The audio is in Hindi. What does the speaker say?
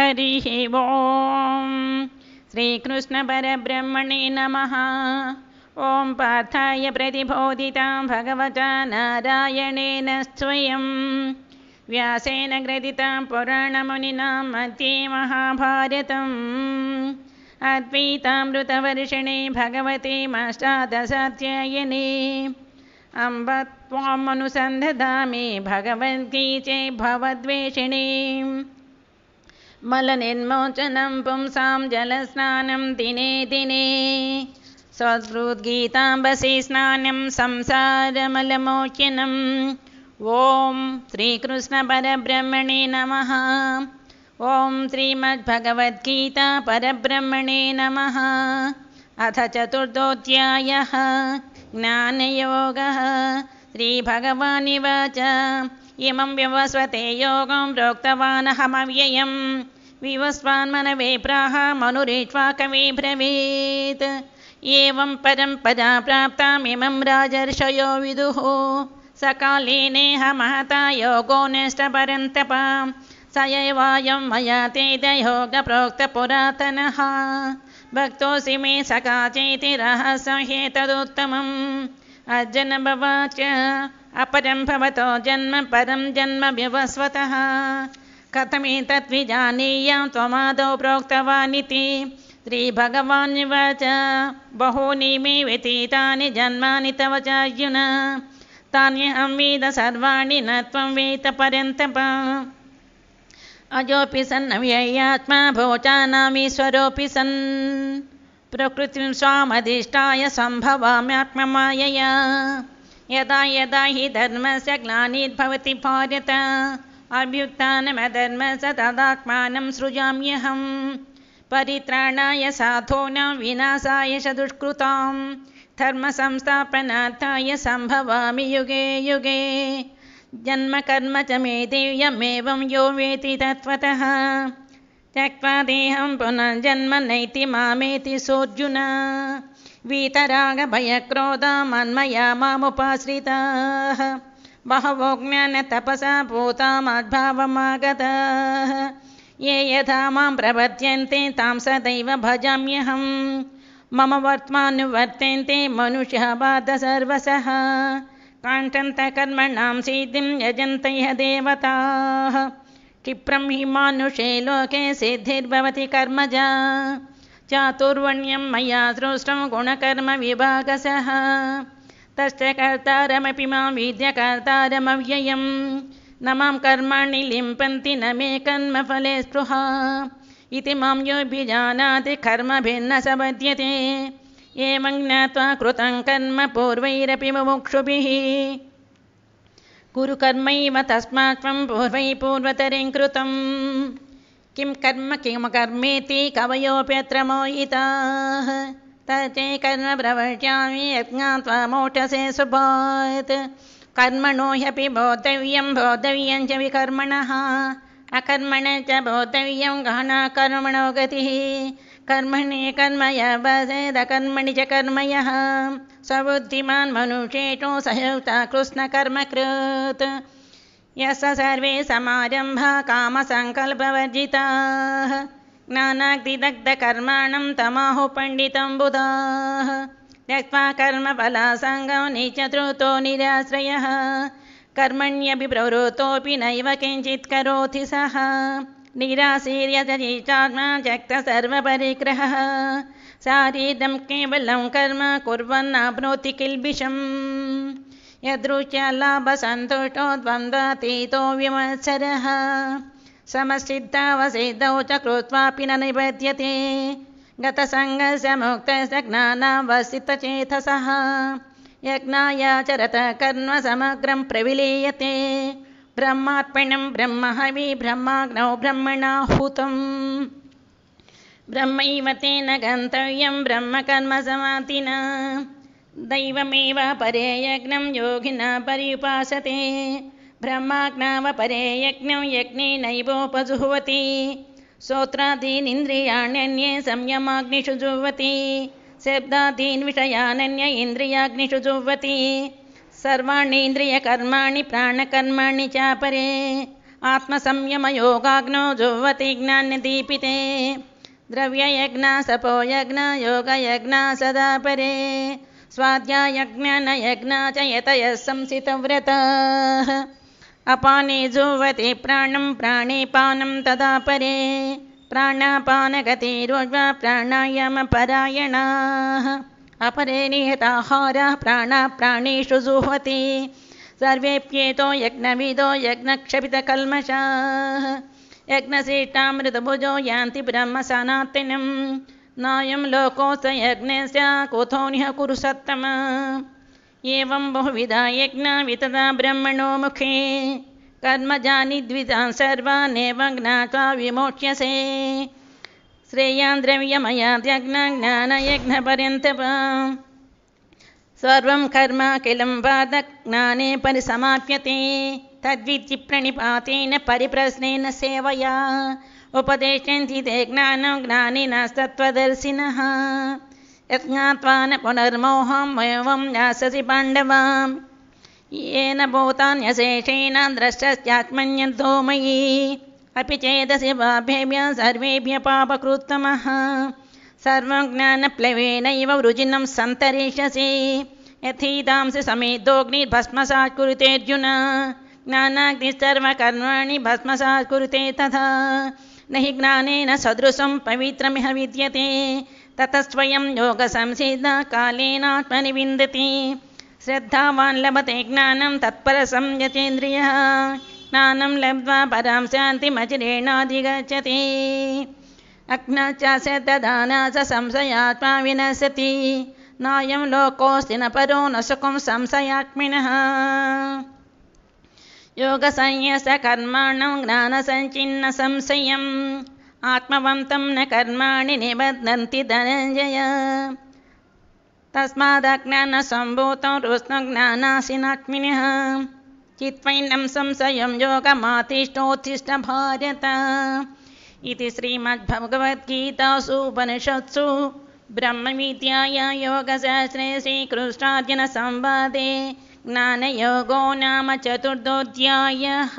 हरिः ॐ श्रीकृष्णपरब्रह्मणे नमः ॐ पार्थाय प्रतिबोधितां भगवता नारायणेन स्वयं व्यासेन ग्रदितां पुराणमुनिनाम् मध्ये महाभारतम् अद्वीतामृतवर्षिणे भगवते मष्टादशाध्यायने अम्ब त्वामनुसन्धदामि भगवती चै भवद्वेषिणी मलनिर्मोचनं पुंसां जलस्नानं दिने दिने स्नानं संसारमलमोचनं ॐ श्रीकृष्णपरब्रह्मणे नमः ॐ श्रीमद्भगवद्गीतापरब्रह्मणे नमः अथ चतुर्थोऽध्यायः ज्ञानयोगः श्रीभगवानिवाच इमं विवस्वते योगं प्रोक्तवानहमव्ययं विवस्वान्मन विप्राह मनुरिट्वा कविब्रवीत् एवं परम्परा प्राप्तामिमं राजर्षयो विदुः सकालीनेह महता योगो नष्टपरन्तपां स एवायं मया ते तयोगप्रोक्तपुरातनः भक्तोऽसि मे सकाचेति रहसंहेतदुत्तमम् अर्जनभवाच अपरं भवतो जन्म परं जन्म व्यवस्वतः कथमेतद्विजानीयां त्वमादौ प्रोक्तवानिति श्रीभगवान्निवाच बहूनि मे व्यतीतानि जन्मानि तव चार्जुन तान्यहं वेद सर्वाणि न त्वं वेत परन्तप अजोऽपि सन् अव्ययात्मा भोजानामीश्वरोऽपि सन् प्रकृति स्वामधिष्ठा संभवाम्यात्म यदा यदा हि से ग्लानिर्भवति भारत अभ्युत्थानमधर्मस्य तदात्मानं सृजाम्यहं परित्राणाय साधूनां विनाशाय च दुष्कृतां धर्मसंस्थापनार्थाय सम्भवामि युगे युगे जन्मकर्म च मे देव्यमेवं यो वेति तत्त्वतः त्यक्त्वा देहं पुनर्जन्म नैति मामेति सोऽर्जुन वीतरागभयक्रोधा मन्मया मामुपाश्रिताः बहवो ज्ञानतपसा भूतामद्भावमागताः ये यथा मां प्रपद्यन्ते तां सदैव भजाम्यहं मम वर्त्मानुवर्तन्ते मनुष्यः बाध सर्वसः काङ्क्षन्तकर्मणां सिद्धिं यजन्त यः देवताः हि मानुषे लोके सिद्धिर्भवति कर्मजा चातुर्वण्यं मया सृष्टं गुणकर्मविभागसः तस्य कर्तारमपि मां विद्यकर्तारमव्ययं न मां कर्माणि लिम्पन्ति न मे कर्मफले स्पृहा इति मां यो भिजानाति एवं ज्ञात्वा कृतं कर्म पूर्वैरपि मुमुक्षुभिः गुरुकर्मैव तस्मात्त्वं पूर्वै पूर्वतरिं कृतं किं कर्म किमकर्मेति कवयोऽपि कवयो मोहिता ते कर्म प्रवच्यामि यज्ञात्वा मोचसे सुभात् कर्मणो ह्यपि बोधव्यं बोधव्यञ्च विकर्मणः अकर्मण च बोधव्यं गणकर्मणो गतिः कर्मणि कर्मय वसेद कर्मणि च कर्मयः सबुद्धिमान् मनुषेतो सहयुक्ता कृष्णकर्मकृत् यस्य सर्वे समारम्भा कामसङ्कल्पवर्जिताः ज्ञानाग्निदग्धकर्माणं तमाहुपण्डितं बुधाः त्यक्त्वा कर्मफलासङ्गं निचतृतो निराश्रयः कर्मण्यभिप्रवृतोऽपि नैव किञ्चित् करोति सः निराशीर्यजी चार्मा सर्वपरिग्रहः शारीरं केवलं कर्म कुर्वन्नाप्नोति किल्बिषं यदृश्या लाभसन्तुष्टो द्वन्द्वतीतो विवत्सरः समसिद्धावसिद्धौ च कृत्वापि न निबध्यते गतसङ्गस्य मुक्तजज्ञानावसितचेतसः यज्ञायाचरत कर्म समग्रं प्रविलीयते ब्रह्म ब्रह्महवि ब्रह्माग्नौ ब्रह्मणाहुतं ब्रह्मैव तेन गन्तव्यं ब्रह्मकर्मसमाधिना दैवमेव परे योगिना पर्युपासते ब्रह्माग्नावपरे यज्ञं यज्ञेनैवोपजुह्वति श्रोत्रादीनिन्द्रियाण्यन्ये संयमाग्निषु जुह्वति शब्दादीन् विषयानन्य इन्द्रियाग्निषु जुह्वति सर्वाणीन्द्रियकर्माणि प्राणकर्माणि चापरे आत्मसंयमयोगाग्नो जुह्वति ज्ञानदीपिते द्रव्ययज्ञासपोयज्ञयोगयज्ञ सदा परे स्वाध्यायज्ञानयज्ञ च यतयः संसितव्रताः अपाने जुह्वति प्राणं प्राणेपानं तदा परे प्राणापानगतिरोज्वा प्राणायामपरायणाः अपरे नियताहारः प्राणाप्राणेषु जुह्वति सर्वेऽप्येतो यज्ञविदो यज्ञक्षपितकल्मषाः यज्ञसेष्टामृतभुजो यान्ति ब्रह्मसनातिनं नायं लोकोऽस्य यज्ञस्य कुतो निह कुरु सत्तम एवं बहुविधा यज्ञ वितदा ब्रह्मणो मुखे कर्मजानि द्विधान् सर्वानेव ज्ञात्वा विमोक्ष्यसे श्रेयान् द्रव्यमया सर्वं कर्म किलम्बादज्ञाने परिसमाप्यते तद्विद्यप्रणिपातेन परिप्रश्नेन सेवया उपदेशन्ति ते ज्ञानं ज्ञानिनस्तत्त्वदर्शिनः यज्ञात्वा न पुनर्मोहं वैवं यास्य पाण्डवां येन भूतान्यशेषेण द्रष्टस्यात्मन्यन्तो मयि अपि चेदसि पापेभ्यः सर्वेभ्य पापकृत्तमः सर्वं ज्ञानप्लवेनैव वृजिनं सन्तरिष्यसि यथीतांसि समेतोऽग्निर्भस्मसात् कुरुतेऽर्जुन ज्ञानाग्निसर्वकर्माणि भस्मसात् कुरुते तथा न हि ज्ञानेन सदृशं पवित्रमिह विद्यते ततः स्वयं योगसंसिद्धा कालेनात्मनि विन्दति श्रद्धावान् लभते ज्ञानं तत्परसं यतेन्द्रियः स्नानं लब्ध्वा परां शान्तिमजरेणाधिगच्छति अग्न च ददाना च संशयात्मा विनशति नायं लोकोऽस्ति न परो न सुखं संशयात्मिनः योगसंयसकर्माणं ज्ञानसञ्चिन्न संशयम् आत्मवन्तं न कर्माणि निबध्नन्ति धनञ्जय तस्मादज्ञानसम्भूतं रोत्म ज्ञानाशीनात्मिनः चित्वैनं संशयं योगमातिष्ठोत्तिष्ठ भारत इति श्रीमद्भगवद्गीतासु उपनिषत्सु ब्रह्मविद्याया योगशास्त्रे श्रीकृष्णार्जुनसंवादे ज्ञानयोगो नाम चतुर्थोऽध्यायः